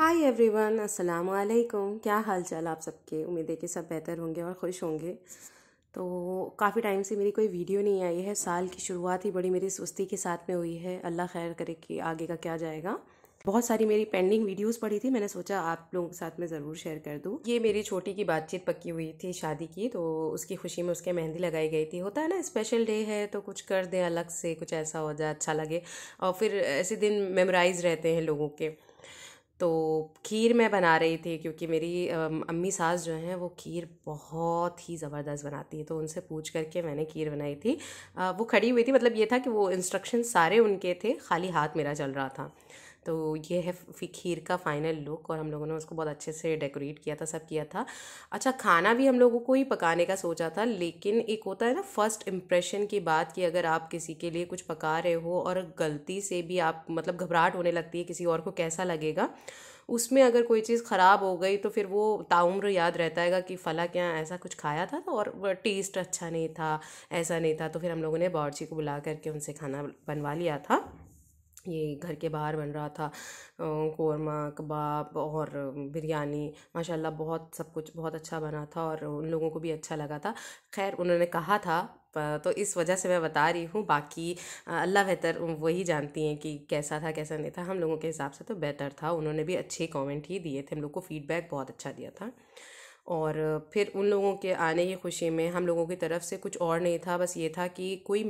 hi everyone अस्सलाम वालेकुम क्या हाल चाल आप सबके उम्मीद है कि सब बेहतर होंगे और खुश होंगे तो काफ़ी टाइम से मेरी कोई वीडियो नहीं आई है साल की शुरुआत ही बड़ी मेरी सुस्ती के साथ में हुई है अल्लाह खैर करे कि आगे का क्या जाएगा बहुत सारी मेरी पेंडिंग वीडियोस पड़ी थी मैंने सोचा आप लोगों के साथ में ज़रूर शेयर कर दूँ ये मेरी छोटी की बातचीत पक्की हुई थी शादी की तो उसकी खुशी में उसके मेहंदी लगाई गई थी होता है ना स्पेशल डे है तो कुछ कर दें अलग से कुछ ऐसा हो जाए अच्छा लगे और फिर ऐसे दिन मेमोराइज रहते हैं लोगों के तो खीर मैं बना रही थी क्योंकि मेरी अम्मी सास जो हैं वो खीर बहुत ही ज़बरदस्त बनाती है तो उनसे पूछ करके मैंने खीर बनाई थी वो खड़ी हुई थी मतलब ये था कि वो इंस्ट्रक्शन सारे उनके थे खाली हाथ मेरा चल रहा था तो ये है खीर का फाइनल लुक और हम लोगों ने उसको बहुत अच्छे से डेकोरेट किया था सब किया था अच्छा खाना भी हम लोगों को ही पकाने का सोचा था लेकिन एक होता है ना फर्स्ट इम्प्रेशन की बात कि अगर आप किसी के लिए कुछ पका रहे हो और गलती से भी आप मतलब घबराहट होने लगती है किसी और को कैसा लगेगा उसमें अगर कोई चीज़ ख़राब हो गई तो फिर वो ताउम्र याद रहता है कि फ़ला क्या ऐसा कुछ खाया था तो और टेस्ट अच्छा नहीं था ऐसा नहीं था तो फिर हम लोगों ने बावची को बुला करके उनसे खाना बनवा लिया था ये घर के बाहर बन रहा था कोरमा कबाब और बिरयानी माशाल्लाह बहुत सब कुछ बहुत अच्छा बना था और उन लोगों को भी अच्छा लगा था खैर उन्होंने कहा था तो इस वजह से मैं बता रही हूँ बाकी अल्लाह बेहतर वही जानती हैं कि कैसा था कैसा नहीं था हम लोगों के हिसाब से तो बेहतर था उन्होंने भी अच्छे कमेंट ही दिए थे हम लोग को फीडबैक बहुत अच्छा दिया था और फिर उन लोगों के आने की खुशी में हम लोगों की तरफ से कुछ और नहीं था बस ये था कि कोई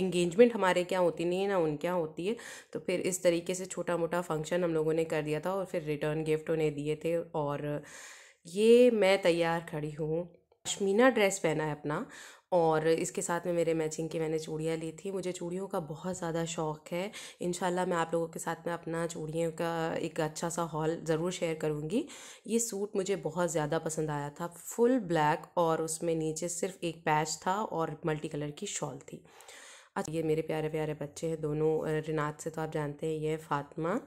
इंगेजमेंट हमारे क्या होती नहीं है ना उनके यहाँ होती है तो फिर इस तरीके से छोटा मोटा फंक्शन हम लोगों ने कर दिया था और फिर रिटर्न गिफ्ट उन्हें दिए थे और ये मैं तैयार खड़ी हूँ पश्मीना ड्रेस पहना है अपना और इसके साथ में मेरे मैचिंग की मैंने चूड़ियाँ ली थी मुझे चूड़ियों का बहुत ज़्यादा शौक है इन मैं आप लोगों के साथ में अपना चूड़ियों का एक अच्छा सा हॉल ज़रूर शेयर करूँगी ये सूट मुझे बहुत ज़्यादा पसंद आया था फुल ब्लैक और उसमें नीचे सिर्फ एक पैच था और मल्टी कलर की शॉल थी अच्छा ये मेरे प्यारे प्यारे बच्चे हैं दोनों रिनात से तो आप जानते हैं ये फातिमा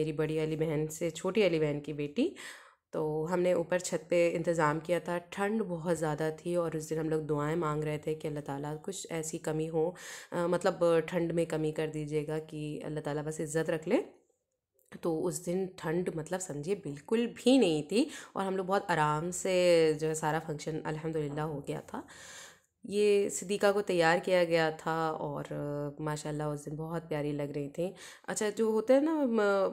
मेरी बड़ी अली बहन से छोटी अली बहन की बेटी तो हमने ऊपर छत पे इंतज़ाम किया था ठंड बहुत ज़्यादा थी और उस दिन हम लोग दुआएं मांग रहे थे कि अल्लाह ताला कुछ ऐसी कमी हो आ, मतलब ठंड में कमी कर दीजिएगा कि अल्लाह ताला बस इज़्ज़त रख ले तो उस दिन ठंड मतलब समझिए बिल्कुल भी नहीं थी और हम लोग बहुत आराम से जो है सारा फंक्शन अलहमदिल्ला हो गया था ये सिद्दीक़ा को तैयार किया गया था और माशाल्लाह उस दिन बहुत प्यारी लग रही थी अच्छा जो होता है ना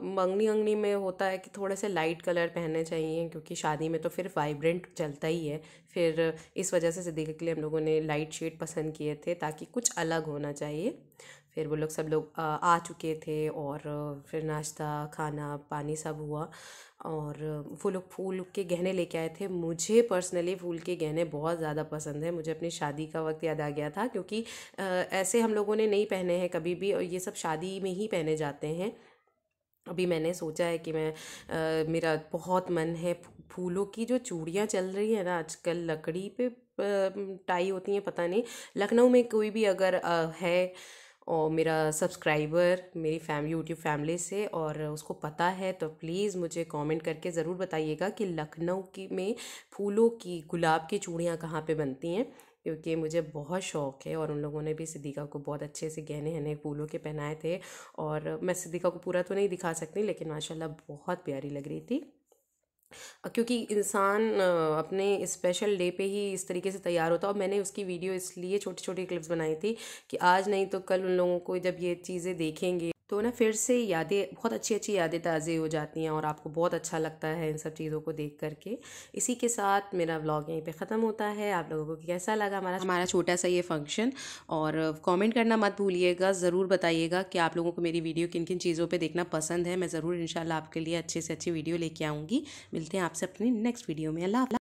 मंगनी अंगनी में होता है कि थोड़े से लाइट कलर पहनने चाहिए क्योंकि शादी में तो फिर वाइब्रेंट चलता ही है फिर इस वजह से सिद्दीक़ा के लिए हम लोगों ने लाइट शेड पसंद किए थे ताकि कुछ अलग होना चाहिए फिर वो लोग सब लोग आ चुके थे और फिर नाश्ता खाना पानी सब हुआ और वो लोग फूल के गहने लेके आए थे मुझे पर्सनली फूल के गहने बहुत ज़्यादा पसंद है मुझे अपनी शादी का वक्त याद आ गया था क्योंकि ऐसे हम लोगों ने नहीं पहने हैं कभी भी और ये सब शादी में ही पहने जाते हैं अभी मैंने सोचा है कि मैं आ, मेरा बहुत मन है फूलों की जो चूड़ियाँ चल रही है ना आजकल लकड़ी पे टाई होती हैं पता नहीं लखनऊ में कोई भी अगर आ, है और मेरा सब्सक्राइबर मेरी फैम यूट्यूब फैमिली से और उसको पता है तो प्लीज़ मुझे कमेंट करके ज़रूर बताइएगा कि लखनऊ की में फूलों की गुलाब की चूड़ियाँ कहाँ पे बनती हैं क्योंकि मुझे बहुत शौक है और उन लोगों ने भी सिद्दीका को बहुत अच्छे से गहने हने फूलों के पहनाए थे और मैं सिद्दीका को पूरा तो नहीं दिखा सकती लेकिन माशाल्लाह बहुत प्यारी लग रही थी क्योंकि इंसान अपने स्पेशल डे पे ही इस तरीके से तैयार होता और मैंने उसकी वीडियो इसलिए छोटी छोटी क्लिप्स बनाई थी कि आज नहीं तो कल उन लोगों को जब ये चीज़ें देखेंगे तो ना फिर से यादें बहुत अच्छी अच्छी यादें ताज़े हो जाती हैं और आपको बहुत अच्छा लगता है इन सब चीज़ों को देख करके इसी के साथ मेरा व्लॉग यहीं पे ख़त्म होता है आप लोगों को कैसा लगा हमारा हमारा छोटा सा ये फंक्शन और कमेंट करना मत भूलिएगा ज़रूर बताइएगा कि आप लोगों को मेरी वीडियो किन किन चीज़ों पर देखना पसंद है मैं ज़रूर इन आपके लिए अच्छे से अच्छी वीडियो लेके आऊँगी मिलते हैं आपसे अपनी नेक्स्ट वीडियो में अल्लाह